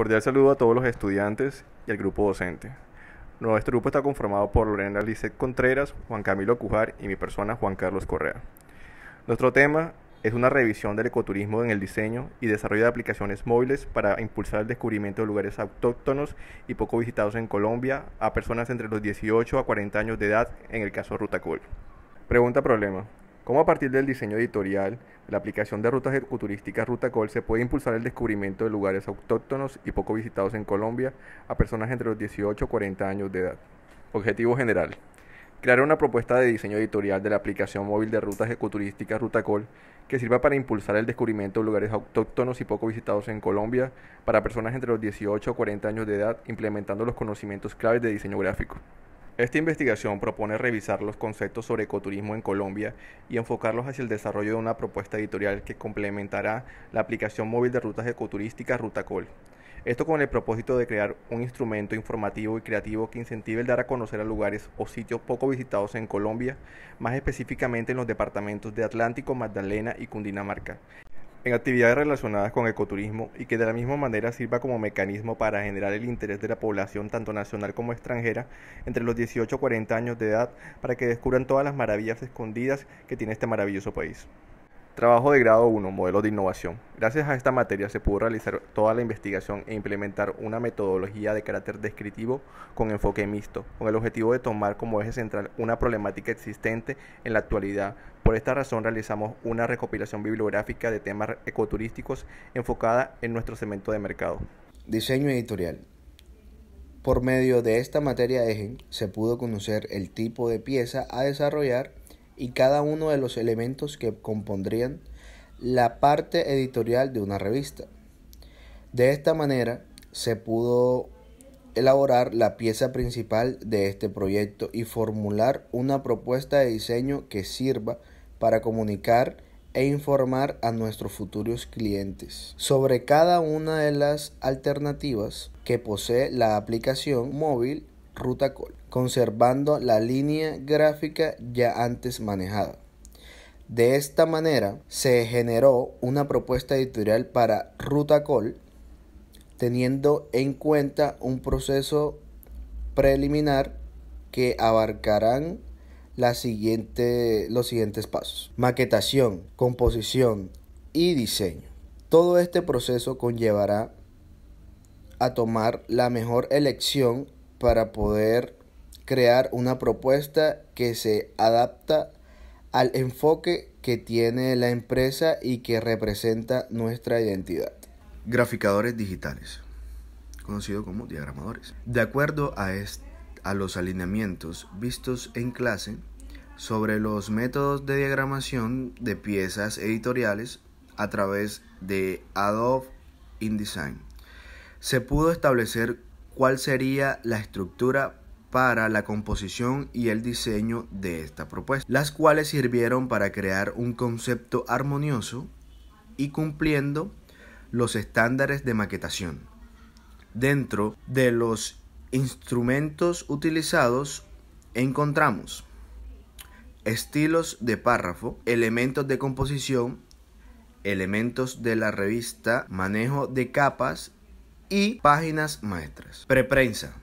Cordial saludo a todos los estudiantes y al grupo docente. Nuestro grupo está conformado por Lorena Lisset Contreras, Juan Camilo Cujar y mi persona Juan Carlos Correa. Nuestro tema es una revisión del ecoturismo en el diseño y desarrollo de aplicaciones móviles para impulsar el descubrimiento de lugares autóctonos y poco visitados en Colombia a personas entre los 18 a 40 años de edad, en el caso Rutacol. Pregunta problema. ¿Cómo a partir del diseño editorial la aplicación de rutas ecoturísticas RutaCol se puede impulsar el descubrimiento de lugares autóctonos y poco visitados en Colombia a personas entre los 18 y 40 años de edad. Objetivo general. Crear una propuesta de diseño editorial de la aplicación móvil de rutas ecoturísticas Rutacol que sirva para impulsar el descubrimiento de lugares autóctonos y poco visitados en Colombia para personas entre los 18 y 40 años de edad, implementando los conocimientos claves de diseño gráfico. Esta investigación propone revisar los conceptos sobre ecoturismo en Colombia y enfocarlos hacia el desarrollo de una propuesta editorial que complementará la aplicación móvil de rutas ecoturísticas Rutacol. Esto con el propósito de crear un instrumento informativo y creativo que incentive el dar a conocer a lugares o sitios poco visitados en Colombia, más específicamente en los departamentos de Atlántico, Magdalena y Cundinamarca en actividades relacionadas con ecoturismo y que de la misma manera sirva como mecanismo para generar el interés de la población tanto nacional como extranjera entre los 18 y 40 años de edad para que descubran todas las maravillas escondidas que tiene este maravilloso país. Trabajo de grado 1, modelo de innovación. Gracias a esta materia se pudo realizar toda la investigación e implementar una metodología de carácter descriptivo con enfoque mixto, con el objetivo de tomar como eje central una problemática existente en la actualidad. Por esta razón realizamos una recopilación bibliográfica de temas ecoturísticos enfocada en nuestro cemento de mercado. Diseño editorial. Por medio de esta materia eje se pudo conocer el tipo de pieza a desarrollar y cada uno de los elementos que compondrían la parte editorial de una revista. De esta manera se pudo elaborar la pieza principal de este proyecto y formular una propuesta de diseño que sirva para comunicar e informar a nuestros futuros clientes sobre cada una de las alternativas que posee la aplicación móvil ruta conservando la línea gráfica ya antes manejada. De esta manera se generó una propuesta editorial para Rutacol teniendo en cuenta un proceso preliminar que abarcarán los siguientes pasos. Maquetación, composición y diseño. Todo este proceso conllevará a tomar la mejor elección para poder crear una propuesta que se adapta al enfoque que tiene la empresa y que representa nuestra identidad. Graficadores digitales, conocido como diagramadores. De acuerdo a, a los alineamientos vistos en clase sobre los métodos de diagramación de piezas editoriales a través de Adobe InDesign, se pudo establecer cuál sería la estructura para la composición y el diseño de esta propuesta, las cuales sirvieron para crear un concepto armonioso y cumpliendo los estándares de maquetación. Dentro de los instrumentos utilizados encontramos estilos de párrafo, elementos de composición, elementos de la revista, manejo de capas y páginas maestras. Preprensa.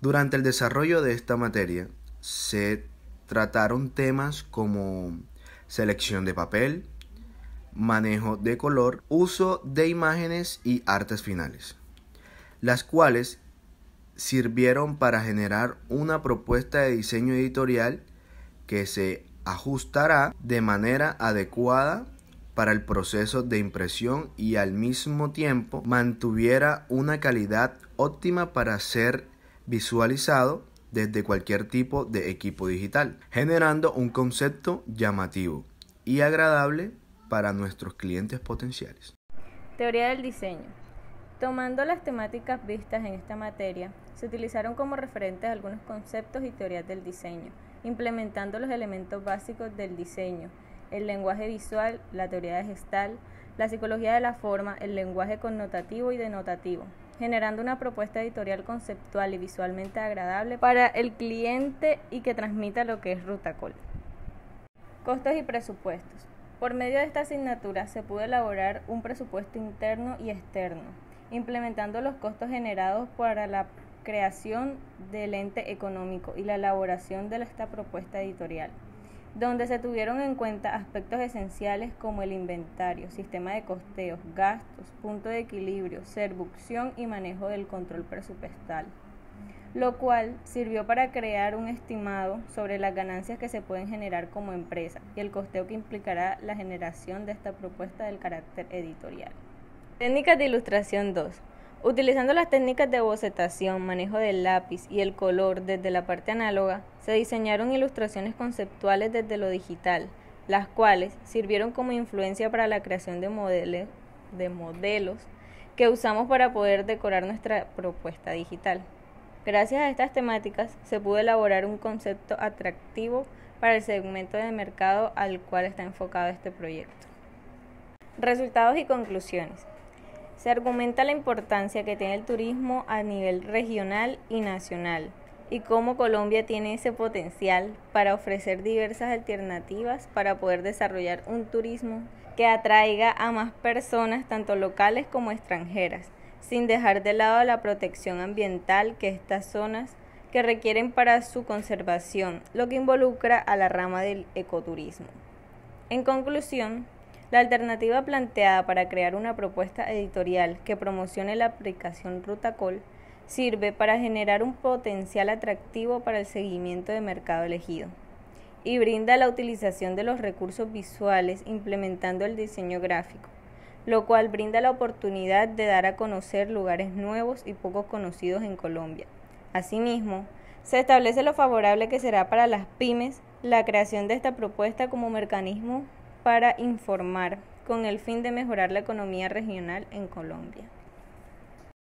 Durante el desarrollo de esta materia se trataron temas como selección de papel, manejo de color, uso de imágenes y artes finales, las cuales sirvieron para generar una propuesta de diseño editorial que se ajustará de manera adecuada para el proceso de impresión y al mismo tiempo mantuviera una calidad óptima para ser visualizado desde cualquier tipo de equipo digital, generando un concepto llamativo y agradable para nuestros clientes potenciales. Teoría del diseño. Tomando las temáticas vistas en esta materia, se utilizaron como referentes algunos conceptos y teorías del diseño, implementando los elementos básicos del diseño, el lenguaje visual, la teoría de gestal, la psicología de la forma, el lenguaje connotativo y denotativo, generando una propuesta editorial conceptual y visualmente agradable para el cliente y que transmita lo que es Rutacol. Costos y presupuestos. Por medio de esta asignatura se pudo elaborar un presupuesto interno y externo, implementando los costos generados para la creación del ente económico y la elaboración de esta propuesta editorial donde se tuvieron en cuenta aspectos esenciales como el inventario, sistema de costeos, gastos, punto de equilibrio, servucción y manejo del control presupuestal, lo cual sirvió para crear un estimado sobre las ganancias que se pueden generar como empresa y el costeo que implicará la generación de esta propuesta del carácter editorial. Técnicas de ilustración 2. Utilizando las técnicas de bocetación, manejo del lápiz y el color desde la parte análoga, se diseñaron ilustraciones conceptuales desde lo digital, las cuales sirvieron como influencia para la creación de, modelos, de modelos que usamos para poder decorar nuestra propuesta digital. Gracias a estas temáticas se pudo elaborar un concepto atractivo para el segmento de mercado al cual está enfocado este proyecto. Resultados y conclusiones. Se argumenta la importancia que tiene el turismo a nivel regional y nacional y cómo Colombia tiene ese potencial para ofrecer diversas alternativas para poder desarrollar un turismo que atraiga a más personas, tanto locales como extranjeras, sin dejar de lado la protección ambiental que estas zonas que requieren para su conservación, lo que involucra a la rama del ecoturismo. En conclusión, la alternativa planteada para crear una propuesta editorial que promocione la aplicación Rutacol sirve para generar un potencial atractivo para el seguimiento de mercado elegido y brinda la utilización de los recursos visuales implementando el diseño gráfico, lo cual brinda la oportunidad de dar a conocer lugares nuevos y poco conocidos en Colombia. Asimismo, se establece lo favorable que será para las pymes la creación de esta propuesta como mecanismo para informar, con el fin de mejorar la economía regional en Colombia.